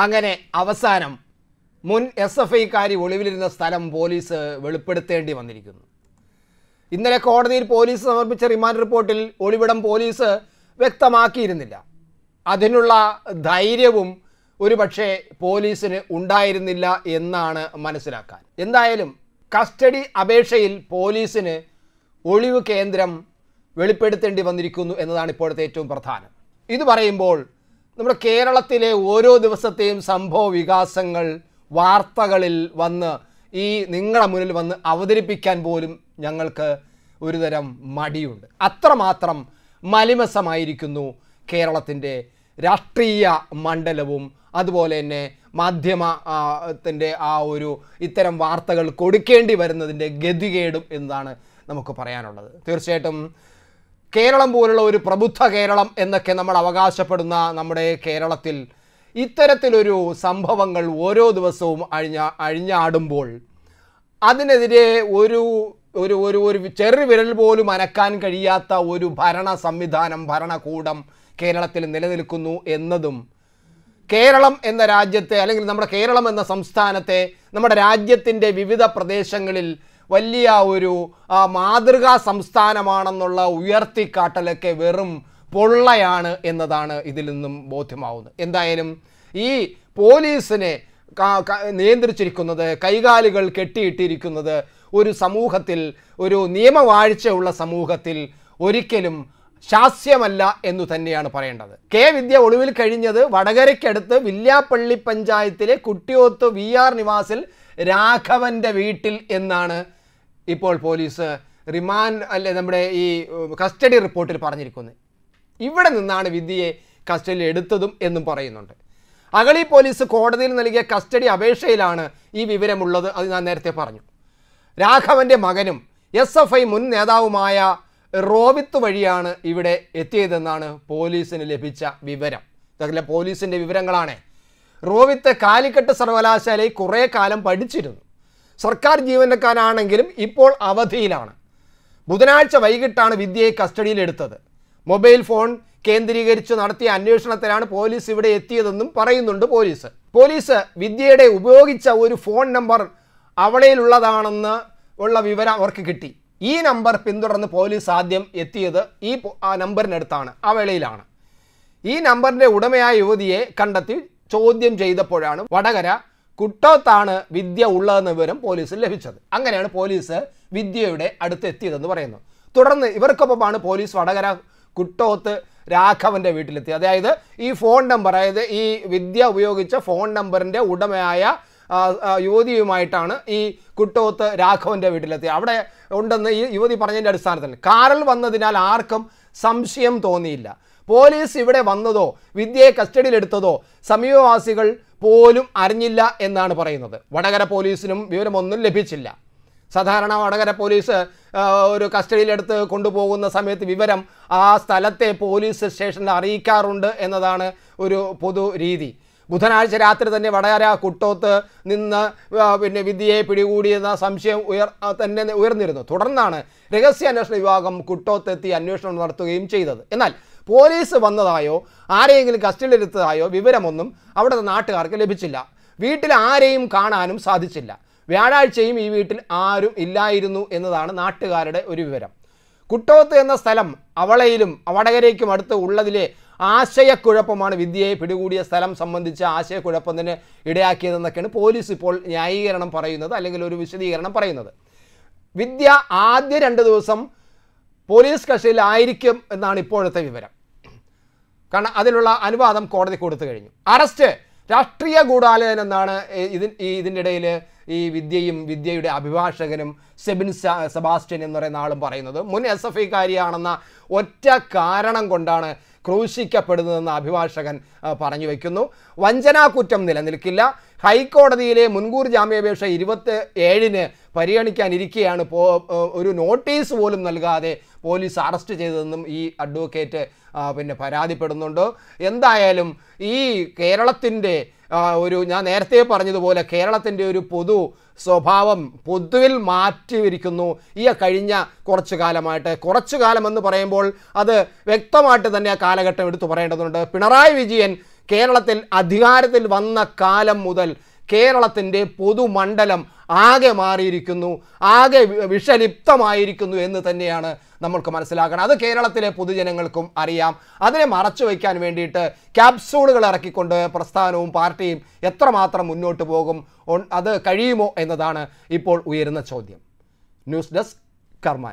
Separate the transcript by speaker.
Speaker 1: അങ്ങനെ അവസാനം മുൻ എസ് എഫ് ഐക്കാരി ഒളിവിലിരുന്ന സ്ഥലം പോലീസ് വെളിപ്പെടുത്തേണ്ടി വന്നിരിക്കുന്നു ഇന്നലെ കോടതിയിൽ പോലീസ് സമർപ്പിച്ച റിമാൻഡ് റിപ്പോർട്ടിൽ ഒളിവിടം പോലീസ് വ്യക്തമാക്കിയിരുന്നില്ല അതിനുള്ള ധൈര്യവും ഒരുപക്ഷെ പോലീസിന് ഉണ്ടായിരുന്നില്ല എന്നാണ് മനസ്സിലാക്കാൻ എന്തായാലും കസ്റ്റഡി അപേക്ഷയിൽ പോലീസിന് ഒളിവ് കേന്ദ്രം വെളിപ്പെടുത്തേണ്ടി വന്നിരിക്കുന്നു എന്നതാണ് ഇപ്പോഴത്തെ ഏറ്റവും പ്രധാനം ഇത് പറയുമ്പോൾ നമ്മുടെ കേരളത്തിലെ ഓരോ ദിവസത്തെയും സംഭവ വികാസങ്ങൾ വാർത്തകളിൽ വന്ന് ഈ നിങ്ങളുടെ മുന്നിൽ വന്ന് അവതരിപ്പിക്കാൻ പോലും ഞങ്ങൾക്ക് ഒരുതരം മടിയുണ്ട് അത്രമാത്രം മലിമസമായിരിക്കുന്നു കേരളത്തിൻ്റെ രാഷ്ട്രീയ മണ്ഡലവും അതുപോലെ തന്നെ മാധ്യമത്തിൻ്റെ ആ ഒരു ഇത്തരം വാർത്തകൾ കൊടുക്കേണ്ടി വരുന്നതിൻ്റെ ഗതികേടും എന്നാണ് നമുക്ക് പറയാനുള്ളത് തീർച്ചയായിട്ടും കേരളം പോലുള്ള ഒരു പ്രബുദ്ധ കേരളം എന്നൊക്കെ നമ്മൾ അവകാശപ്പെടുന്ന നമ്മുടെ കേരളത്തിൽ ഇത്തരത്തിലൊരു സംഭവങ്ങൾ ഓരോ ദിവസവും അഴിഞ്ഞ അഴിഞ്ഞാടുമ്പോൾ അതിനെതിരെ ഒരു ഒരു ഒരു ഒരു ചെറുവിരൽ പോലും അനക്കാൻ കഴിയാത്ത ഒരു ഭരണ സംവിധാനം ഭരണകൂടം കേരളത്തിൽ നിലനിൽക്കുന്നു എന്നതും കേരളം എന്ന രാജ്യത്തെ അല്ലെങ്കിൽ നമ്മുടെ കേരളം എന്ന സംസ്ഥാനത്തെ നമ്മുടെ രാജ്യത്തിൻ്റെ വിവിധ പ്രദേശങ്ങളിൽ വലിയ ഒരു മാതൃകാ സംസ്ഥാനമാണെന്നുള്ള ഉയർത്തിക്കാട്ടലൊക്കെ വെറും പൊള്ളയാണ് എന്നതാണ് ഇതിൽ നിന്നും ബോധ്യമാവുന്നത് എന്തായാലും ഈ പോലീസിനെ നിയന്ത്രിച്ചിരിക്കുന്നത് കൈകാലുകൾ കെട്ടിയിട്ടിരിക്കുന്നത് ഒരു സമൂഹത്തിൽ ഒരു നിയമവാഴ്ചയുള്ള സമൂഹത്തിൽ ഒരിക്കലും ശാസ്യമല്ല എന്നു തന്നെയാണ് പറയേണ്ടത് കെ വിദ്യ ഒളിവിൽ കഴിഞ്ഞത് വടകരയ്ക്കടുത്ത് വില്യാപ്പള്ളി പഞ്ചായത്തിലെ കുട്ടിയോത്ത് വി ആർ നിവാസിൽ രാഘവന്റെ വീട്ടിൽ എന്നാണ് ഇപ്പോൾ പോലീസ് റിമാൻഡ് അല്ലെ നമ്മുടെ ഈ കസ്റ്റഡി റിപ്പോർട്ടിൽ പറഞ്ഞിരിക്കുന്നത് ഇവിടെ നിന്നാണ് വിദ്യയെ കസ്റ്റഡിയിൽ എടുത്തതും എന്നും പറയുന്നുണ്ട് അഗളി പോലീസ് കോടതിയിൽ നൽകിയ കസ്റ്റഡി അപേക്ഷയിലാണ് ഈ വിവരമുള്ളത് അത് ഞാൻ നേരത്തെ പറഞ്ഞു രാഘവൻ്റെ മകനും എസ് എഫ് ഐ മുൻ നേതാവുമായ റോബിത്ത് വഴിയാണ് ഇവിടെ എത്തിയതെന്നാണ് പോലീസിന് ലഭിച്ച വിവരം ഇതൊക്കെ പോലീസിൻ്റെ വിവരങ്ങളാണ് റോവിത്ത് കാലിക്കട്ട് സർവകലാശാലയിൽ കുറേ കാലം പഠിച്ചിരുന്നു സർക്കാർ ജീവനക്കാരാണെങ്കിലും ഇപ്പോൾ അവധിയിലാണ് ബുധനാഴ്ച വൈകിട്ടാണ് വിദ്യയെ കസ്റ്റഡിയിലെടുത്തത് മൊബൈൽ ഫോൺ കേന്ദ്രീകരിച്ച് നടത്തിയ അന്വേഷണത്തിലാണ് പോലീസ് ഇവിടെ എത്തിയതെന്നും പറയുന്നുണ്ട് പോലീസ് പോലീസ് വിദ്യയുടെ ഉപയോഗിച്ച ഒരു ഫോൺ നമ്പർ അവളയിലുള്ളതാണെന്ന് ഉള്ള വിവരം അവർക്ക് കിട്ടി ഈ നമ്പർ പിന്തുടർന്ന് പോലീസ് ആദ്യം എത്തിയത് ഈ നമ്പറിനടുത്താണ് ആ വേളയിലാണ് ഈ നമ്പറിൻ്റെ ഉടമയായ യുവതിയെ കണ്ടെത്തി ചോദ്യം ചെയ്തപ്പോഴാണ് വടകര കുട്ടത്താണ് വിദ്യ ഉള്ളതെന്ന വിവരം പോലീസിൽ ലഭിച്ചത് അങ്ങനെയാണ് പോലീസ് വിദ്യയുടെ അടുത്ത് എത്തിയതെന്ന് പറയുന്നു തുടർന്ന് ഇവർക്കൊപ്പമാണ് പോലീസ് വടകര കുട്ടോത്ത് രാഘവന്റെ വീട്ടിലെത്തി അതായത് ഈ ഫോൺ നമ്പർ അതായത് ഈ വിദ്യ ഉപയോഗിച്ച ഫോൺ നമ്പറിൻ്റെ ഉടമയായ യുവതിയുമായിട്ടാണ് ഈ കുട്ടോത്ത് രാഘവന്റെ വീട്ടിലെത്തി അവിടെ ഉണ്ടെന്ന് ഈ യുവതി പറഞ്ഞതിൻ്റെ അടിസ്ഥാനത്തിൽ കാറിൽ വന്നതിനാൽ ആർക്കും സംശയം തോന്നിയില്ല പോലീസ് ഇവിടെ വന്നതോ വിദ്യയെ കസ്റ്റഡിയിലെടുത്തതോ സമീപവാസികൾ പോലും അറിഞ്ഞില്ല എന്നാണ് പറയുന്നത് വടകര പോലീസിനും വിവരമൊന്നും ലഭിച്ചില്ല സാധാരണ വടകര പോലീസ് ഒരു കസ്റ്റഡിയിലെടുത്ത് കൊണ്ടുപോകുന്ന സമയത്ത് വിവരം ആ സ്ഥലത്തെ പോലീസ് സ്റ്റേഷനിൽ അറിയിക്കാറുണ്ട് എന്നതാണ് ഒരു പൊതു രീതി ബുധനാഴ്ച രാത്രി തന്നെ വടകര കുട്ടോത്ത് നിന്ന് പിന്നെ വിദ്യയെ പിടികൂടിയെന്ന സംശയം ഉയർ തന്നെ ഉയർന്നിരുന്നു തുടർന്നാണ് രഹസ്യാന്വേഷണ വിഭാഗം കുട്ടോത്തെത്തി അന്വേഷണം നടത്തുകയും ചെയ്തത് എന്നാൽ പോലീസ് വന്നതായോ ആരെയെങ്കിലും കസ്റ്റഡിയിലെടുത്തതായോ വിവരമൊന്നും അവിടുത്തെ നാട്ടുകാർക്ക് ലഭിച്ചില്ല വീട്ടിൽ ആരെയും കാണാനും സാധിച്ചില്ല വ്യാഴാഴ്ചയും ഈ വീട്ടിൽ ആരും ഇല്ലായിരുന്നു എന്നതാണ് നാട്ടുകാരുടെ ഒരു വിവരം കുട്ടോത്ത് എന്ന സ്ഥലം അവളയിലും അവടകരയ്ക്കും അടുത്ത് ഉള്ളതിലെ ആശയക്കുഴപ്പമാണ് വിദ്യയെ പിടികൂടിയ സ്ഥലം സംബന്ധിച്ച ആശയക്കുഴപ്പത്തിന് ഇടയാക്കിയതെന്നൊക്കെയാണ് പോലീസ് ഇപ്പോൾ ന്യായീകരണം പറയുന്നത് അല്ലെങ്കിൽ ഒരു വിശദീകരണം പറയുന്നത് വിദ്യ ആദ്യ രണ്ട് ദിവസം പോലീസ് കസ്റ്റഡിയിലായിരിക്കും എന്നാണ് ഇപ്പോഴത്തെ വിവരം കാരണം അതിനുള്ള അനുവാദം കോടതി കൊടുത്തു കഴിഞ്ഞു അറസ്റ്റ് രാഷ്ട്രീയ ഗൂഢാലോചന എന്നാണ് ഇതിൻ ഈ ഈ വിദ്യയും വിദ്യയുടെ അഭിഭാഷകനും സെബിൻ സെബാസ്റ്റ്യൻ എന്ന് പറയുന്ന ആളും പറയുന്നത് മുൻ എസ് എഫ് ഐക്കാരിയാണെന്ന ഒറ്റ കാരണം കൊണ്ടാണ് ക്രൂശിക്കപ്പെടുന്നതെന്ന് അഭിഭാഷകൻ പറഞ്ഞു വയ്ക്കുന്നു വഞ്ചനാ കുറ്റം നിലനിൽക്കില്ല ഹൈക്കോടതിയിലെ മുൻകൂർ ജാമ്യാപേക്ഷ ഇരുപത്തി ഏഴിന് പരിഗണിക്കാനിരിക്കെയാണ് പോ ഒരു നോട്ടീസ് പോലും നൽകാതെ പോലീസ് അറസ്റ്റ് ചെയ്തതെന്നും ഈ അഡ്വക്കേറ്റ് പിന്നെ പരാതിപ്പെടുന്നുണ്ട് എന്തായാലും ഈ കേരളത്തിൻ്റെ ഒരു ഞാൻ നേരത്തെ പറഞ്ഞതുപോലെ കേരളത്തിൻ്റെ ഒരു പൊതു സ്വഭാവം പൊതുവിൽ മാറ്റിയിരിക്കുന്നു ഈ കഴിഞ്ഞ കുറച്ചു കാലമായിട്ട് കുറച്ചു കാലം എന്ന് പറയുമ്പോൾ അത് വ്യക്തമായിട്ട് തന്നെ ആ കാലഘട്ടം എടുത്തു പറയേണ്ടതുണ്ട് പിണറായി വിജയൻ കേരളത്തിൽ അധികാരത്തിൽ വന്ന കാലം മുതൽ കേരളത്തിൻ്റെ പൊതുമണ്ഡലം ആകെ മാറിയിരിക്കുന്നു ആകെ വിഷലിപ്തമായിരിക്കുന്നു എന്ന് തന്നെയാണ് നമ്മൾക്ക് മനസ്സിലാക്കണം അത് കേരളത്തിലെ പൊതുജനങ്ങൾക്കും അറിയാം അതിനെ മറച്ചു വയ്ക്കാൻ വേണ്ടിയിട്ട് ക്യാപ്സൂളുകൾ ഇറക്കിക്കൊണ്ട് പ്രസ്ഥാനവും പാർട്ടിയും എത്രമാത്രം മുന്നോട്ട് പോകും അത് കഴിയുമോ എന്നതാണ് ഇപ്പോൾ ഉയരുന്ന ചോദ്യം ന്യൂസ് ഡെസ്ക് കർമാ